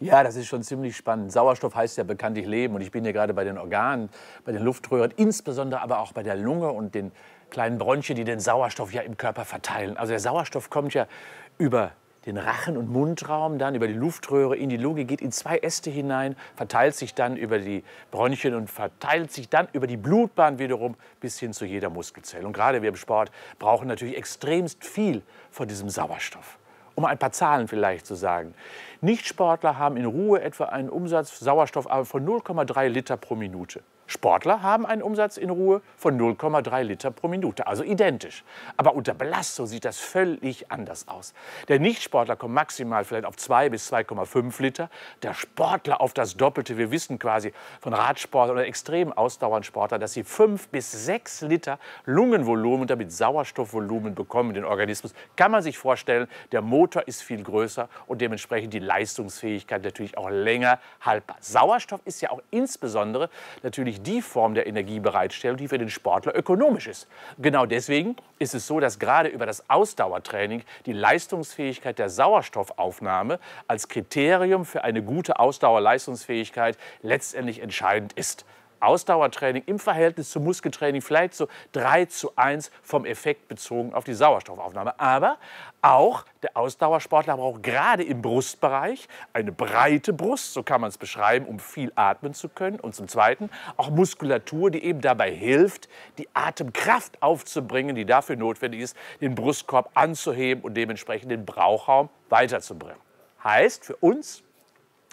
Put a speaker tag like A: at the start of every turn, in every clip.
A: Ja, das ist schon ziemlich spannend. Sauerstoff heißt ja bekanntlich Leben und ich bin ja gerade bei den Organen, bei den Luftröhren, insbesondere aber auch bei der Lunge und den kleinen Bronchien, die den Sauerstoff ja im Körper verteilen. Also der Sauerstoff kommt ja über den Rachen- und Mundraum, dann über die Luftröhre in die Lunge, geht in zwei Äste hinein, verteilt sich dann über die Bronchien und verteilt sich dann über die Blutbahn wiederum bis hin zu jeder Muskelzelle. Und gerade wir im Sport brauchen natürlich extremst viel von diesem Sauerstoff. Um ein paar Zahlen vielleicht zu sagen. Nichtsportler haben in Ruhe etwa einen Umsatz Sauerstoff von 0,3 Liter pro Minute. Sportler haben einen Umsatz in Ruhe von 0,3 Liter pro Minute, also identisch. Aber unter Belastung sieht das völlig anders aus. Der Nichtsportler kommt maximal vielleicht auf 2 bis 2,5 Liter, der Sportler auf das Doppelte. Wir wissen quasi von Radsportlern oder extremen Ausdauersportlern, dass sie 5 bis 6 Liter Lungenvolumen und damit Sauerstoffvolumen bekommen in den Organismus. Kann man sich vorstellen, der Motor ist viel größer und dementsprechend die Leistungsfähigkeit natürlich auch länger haltbar. Sauerstoff ist ja auch insbesondere natürlich nämlich die Form der Energiebereitstellung, die für den Sportler ökonomisch ist. Genau deswegen ist es so, dass gerade über das Ausdauertraining die Leistungsfähigkeit der Sauerstoffaufnahme als Kriterium für eine gute Ausdauerleistungsfähigkeit letztendlich entscheidend ist. Ausdauertraining im Verhältnis zum Muskeltraining vielleicht so 3 zu 1 vom Effekt bezogen auf die Sauerstoffaufnahme. Aber auch der Ausdauersportler braucht gerade im Brustbereich eine breite Brust, so kann man es beschreiben, um viel atmen zu können. Und zum Zweiten auch Muskulatur, die eben dabei hilft, die Atemkraft aufzubringen, die dafür notwendig ist, den Brustkorb anzuheben und dementsprechend den Brauchraum weiterzubringen. Heißt für uns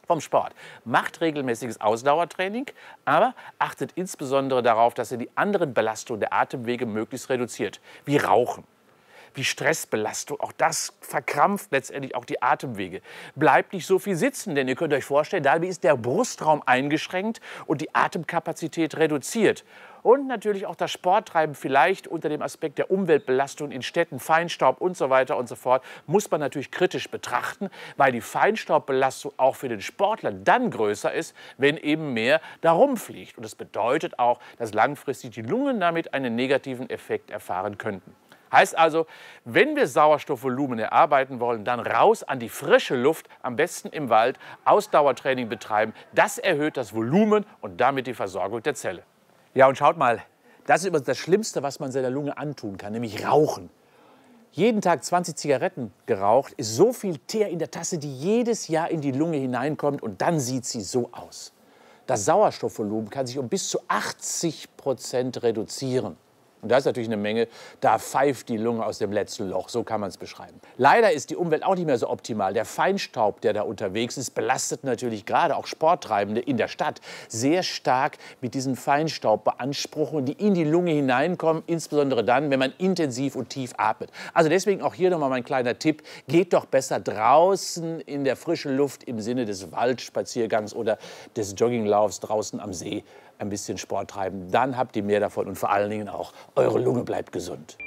A: vom Sport. Macht regelmäßiges Ausdauertraining, aber achtet insbesondere darauf, dass ihr die anderen Belastungen der Atemwege möglichst reduziert, wie Rauchen wie Stressbelastung. Auch das verkrampft letztendlich auch die Atemwege. Bleibt nicht so viel sitzen, denn ihr könnt euch vorstellen, dabei ist der Brustraum eingeschränkt und die Atemkapazität reduziert und natürlich auch das Sporttreiben vielleicht unter dem Aspekt der Umweltbelastung in Städten, Feinstaub und so weiter und so fort, muss man natürlich kritisch betrachten, weil die Feinstaubbelastung auch für den Sportler dann größer ist, wenn eben mehr darum fliegt. Und das bedeutet auch, dass langfristig die Lungen damit einen negativen Effekt erfahren könnten. Heißt also, wenn wir Sauerstoffvolumen erarbeiten wollen, dann raus an die frische Luft, am besten im Wald, Ausdauertraining betreiben. Das erhöht das Volumen und damit die Versorgung der Zelle. Ja, und schaut mal, das ist übrigens das Schlimmste, was man seiner Lunge antun kann, nämlich Rauchen. Jeden Tag 20 Zigaretten geraucht, ist so viel Teer in der Tasse, die jedes Jahr in die Lunge hineinkommt und dann sieht sie so aus. Das Sauerstoffvolumen kann sich um bis zu 80 Prozent reduzieren. Und da ist natürlich eine Menge, da pfeift die Lunge aus dem letzten Loch, so kann man es beschreiben. Leider ist die Umwelt auch nicht mehr so optimal. Der Feinstaub, der da unterwegs ist, belastet natürlich gerade auch Sporttreibende in der Stadt sehr stark mit diesen Feinstaubbeanspruchungen, die in die Lunge hineinkommen, insbesondere dann, wenn man intensiv und tief atmet. Also deswegen auch hier nochmal mein kleiner Tipp, geht doch besser draußen in der frischen Luft im Sinne des Waldspaziergangs oder des Jogginglaufs draußen am See ein bisschen Sport treiben, dann habt ihr mehr davon und vor allen Dingen auch eure Lunge bleibt gesund.